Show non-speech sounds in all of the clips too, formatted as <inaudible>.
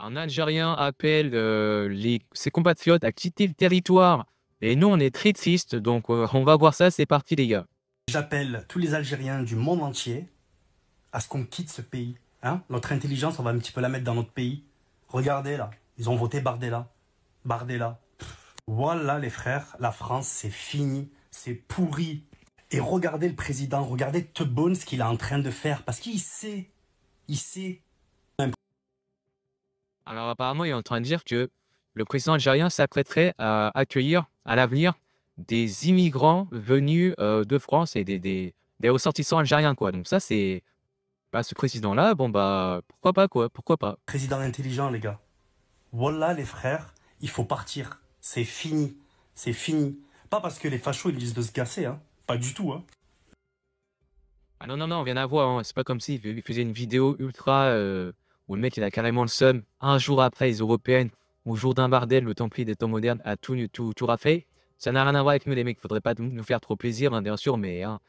Un Algérien appelle euh, ses compatriotes à quitter le territoire. Et nous, on est très tristes, donc euh, on va voir ça, c'est parti les gars. J'appelle tous les Algériens du monde entier à ce qu'on quitte ce pays. Hein notre intelligence, on va un petit peu la mettre dans notre pays. Regardez là, ils ont voté Bardella. Bardella. Voilà les frères, la France, c'est fini, c'est pourri. Et regardez le président, regardez Tubbone ce qu'il est en train de faire, parce qu'il sait, il sait alors apparemment, il est en train de dire que le président algérien s'apprêterait à accueillir à l'avenir des immigrants venus euh, de France et des, des, ressortissants algériens. Quoi. Donc ça, c'est... ce président-là, bon bah, pourquoi pas quoi, pourquoi pas. Président intelligent, les gars. Voilà les frères, il faut partir. C'est fini, c'est fini. Pas parce que les fachos, ils disent de se gasser, hein. Pas du tout, hein. Ah non, non, non, vient à voir, hein. c'est pas comme s'il faisait une vidéo ultra... Euh, où le mec il a carrément le seum. Un jour après les européennes, au jour d'un bardel, le Templier des temps modernes a tout, tout, tout Ça n'a rien à voir avec nous les mecs, faudrait pas nous faire trop plaisir hein, bien sûr, mais hein,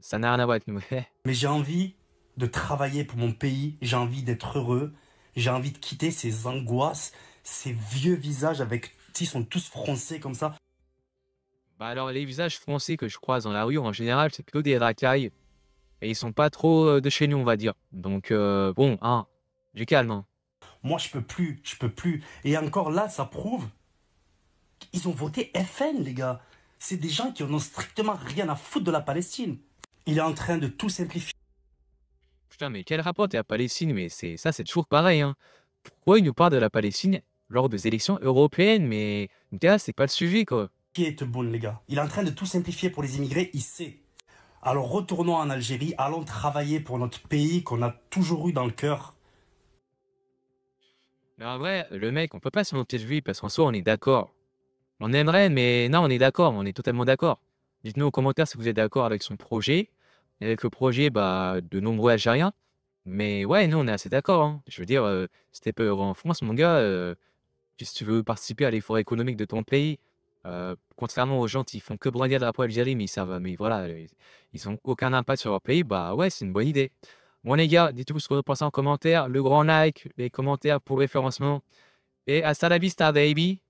ça n'a rien à voir avec nous. <laughs> mais j'ai envie de travailler pour mon pays, j'ai envie d'être heureux, j'ai envie de quitter ces angoisses, ces vieux visages avec ils sont tous français comme ça. Bah alors les visages français que je croise dans la rue en général, c'est plutôt des racailles et ils sont pas trop euh, de chez nous on va dire. Donc euh, bon, hein, du calme. Hein. Moi, je peux plus, je peux plus. Et encore là, ça prouve qu'ils ont voté FN, les gars. C'est des gens qui n'ont strictement rien à foutre de la Palestine. Il est en train de tout simplifier. Putain, mais quel rapport t'es à Palestine Mais c'est ça, c'est toujours pareil. Hein. Pourquoi il nous parle de la Palestine lors des élections européennes Mais là, c'est pas le sujet, quoi. Qui est bon, les gars Il est en train de tout simplifier pour les immigrés, il sait. Alors retournons en Algérie, allons travailler pour notre pays qu'on a toujours eu dans le cœur. Mais en vrai, le mec, on peut pas se monter de vie parce qu'en soi, on est d'accord. On aimerait, mais non, on est d'accord, on est totalement d'accord. Dites-nous en commentaire si vous êtes d'accord avec son projet, avec le projet bah, de nombreux Algériens. Mais ouais, nous, on est assez d'accord. Hein. Je veux dire, c'était peu euh, en France, mon gars, euh, si tu veux participer à l'effort économique de ton pays, euh, contrairement aux gens qui font que brandir de la poêle mais ils va mais voilà, ils n'ont aucun impact sur leur pays, bah ouais, c'est une bonne idée. Bon, les gars, dites-vous ce que vous pensez en commentaire. Le grand like, les commentaires pour référencement. Et à la vista, baby.